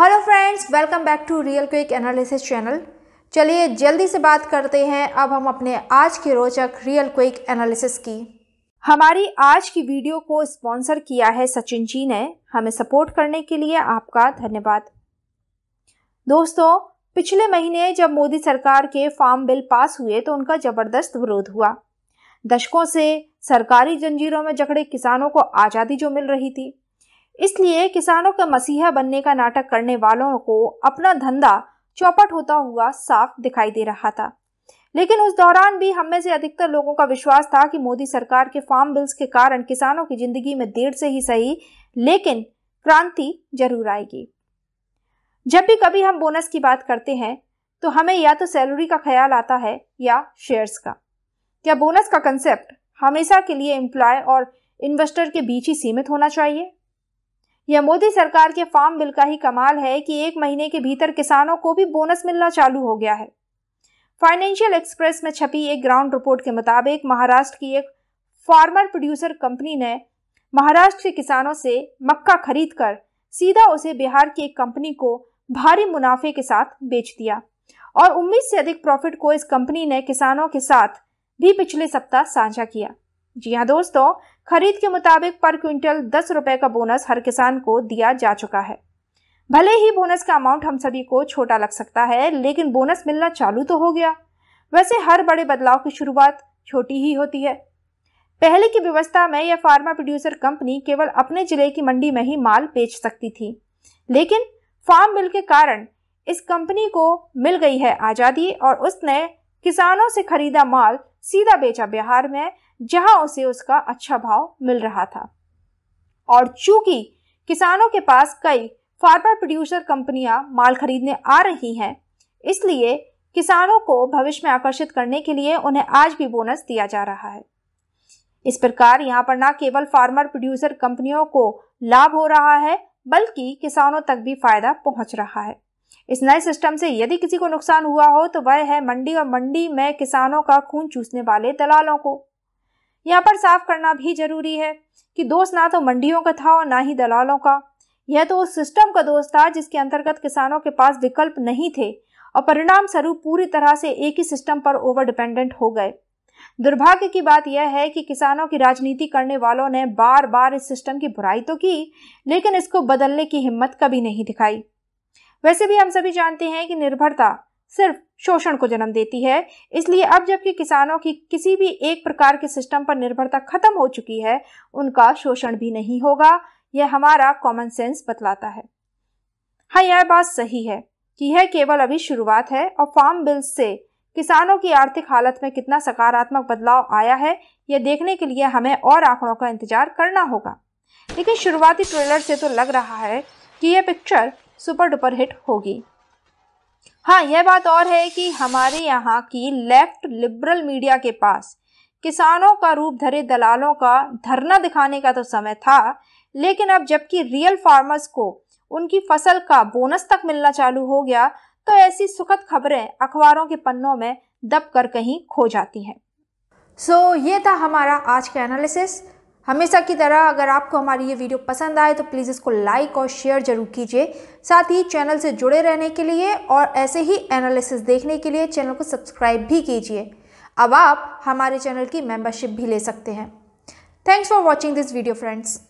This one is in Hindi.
hello friends welcome back to real quick analysis channel चलिए जल्दी से बात करते हैं अब हम अपने आज के रोचक रियल क्विक एनालिसिस की हमारी आज की वीडियो को स्पॉन्सर किया है सचिन जी ने हमें सपोर्ट करने के लिए आपका धन्यवाद दोस्तों पिछले महीने जब मोदी सरकार के फार्म बिल पास हुए तो उनका जबरदस्त विरोध हुआ दशकों से सरकारी जंजीरों में जकड़े किसानों को आज़ादी जो मिल रही थी इसलिए किसानों का मसीहा बनने का नाटक करने वालों को अपना धंधा चौपट होता हुआ साफ दिखाई दे रहा था लेकिन उस दौरान भी हम में से अधिकतर लोगों का विश्वास था कि मोदी सरकार के फार्म बिल्स के कारण किसानों की जिंदगी में देर से ही सही लेकिन क्रांति जरूर आएगी जब भी कभी हम बोनस की बात करते हैं तो हमें या तो सैलरी का ख्याल आता है या शेयर्स का क्या बोनस का कंसेप्ट हमेशा के लिए एम्प्लॉय और इन्वेस्टर के बीच ही सीमित होना चाहिए यह मोदी सरकार के फार्म बिल का ही कमाल है कि एक महीने के भीतर किसानों को भी बोनस मिलना चालू हो गया है फाइनेंशियल एक्सप्रेस में छपी एक ग्राउंड रिपोर्ट के मुताबिक महाराष्ट्र की एक फार्मर प्रोड्यूसर कंपनी ने महाराष्ट्र के किसानों से मक्का खरीद कर सीधा उसे बिहार की एक कंपनी को भारी मुनाफे के साथ बेच दिया और उम्मीद से अधिक प्रॉफिट को इस कंपनी ने किसानों के साथ भी पिछले सप्ताह साझा किया जी हाँ दोस्तों खरीद के मुताबिक पर क्विंटल दस रुपए का बोनस हर किसान को दिया जा चुका है भले ही बोनस का अमाउंट हम सभी को छोटा लग सकता है लेकिन बोनस मिलना चालू तो हो गया वैसे हर बड़े बदलाव की शुरुआत छोटी ही होती है पहले की व्यवस्था में यह फार्मा प्रोड्यूसर कंपनी केवल अपने जिले की मंडी में ही माल बेच सकती थी लेकिन फार्म मिल के कारण इस कंपनी को मिल गई है आज़ादी और उसने किसानों से खरीदा माल सीधा बेचा बिहार में जहां उसे उसका अच्छा भाव मिल रहा था और चूंकि किसानों के पास कई फार्मर प्रोड्यूसर कंपनियां माल खरीदने आ रही हैं इसलिए किसानों को भविष्य में आकर्षित करने के लिए उन्हें आज भी बोनस दिया जा रहा है इस प्रकार यहाँ पर न केवल फार्मर प्रोड्यूसर कंपनियों को लाभ हो रहा है बल्कि किसानों तक भी फायदा पहुंच रहा है इस नए सिस्टम से यदि किसी को नुकसान हुआ हो तो वह है मंडी और मंडी में किसानों का खून चूसने वाले दलालों को यहाँ पर साफ करना भी जरूरी है कि दोष ना तो मंडियों का था और ना ही दलालों का यह तो उस सिस्टम का दोष था जिसके अंतर्गत किसानों के पास विकल्प नहीं थे और परिणाम स्वरूप पूरी तरह से एक ही सिस्टम पर ओवर डिपेंडेंट हो गए दुर्भाग्य की बात यह है कि किसानों की राजनीति करने वालों ने बार बार इस सिस्टम की बुराई तो की लेकिन इसको बदलने की हिम्मत कभी नहीं दिखाई वैसे भी हम सभी जानते हैं कि निर्भरता सिर्फ शोषण को जन्म देती है इसलिए अब जबकि किसानों की किसी भी एक प्रकार के सिस्टम पर निर्भरता खत्म हो चुकी है उनका शोषण भी नहीं होगा यह हमारा कॉमन सेंस बतलाता है हाँ यह बात सही है कि यह केवल अभी शुरुआत है और फार्म बिल से किसानों की आर्थिक हालत में कितना सकारात्मक बदलाव आया है यह देखने के लिए हमें और आंकड़ों का इंतजार करना होगा लेकिन शुरुआती ट्रेलर से तो लग रहा है कि यह पिक्चर सुपर डुपर हिट होगी हाँ यह बात और है कि हमारे यहाँ की लेफ्ट लिबरल मीडिया के पास किसानों का रूप धरे दलालों का धरना दिखाने का तो समय था लेकिन अब जबकि रियल फार्मर्स को उनकी फसल का बोनस तक मिलना चालू हो गया तो ऐसी सुखद खबरें अखबारों के पन्नों में दब कर कहीं खो जाती हैं सो so, ये था हमारा आज का एनालिसिस हमेशा की तरह अगर आपको हमारी ये वीडियो पसंद आए तो प्लीज़ इसको लाइक और शेयर जरूर कीजिए साथ ही चैनल से जुड़े रहने के लिए और ऐसे ही एनालिसिस देखने के लिए चैनल को सब्सक्राइब भी कीजिए अब आप हमारे चैनल की मेंबरशिप भी ले सकते हैं thanks for watching this video friends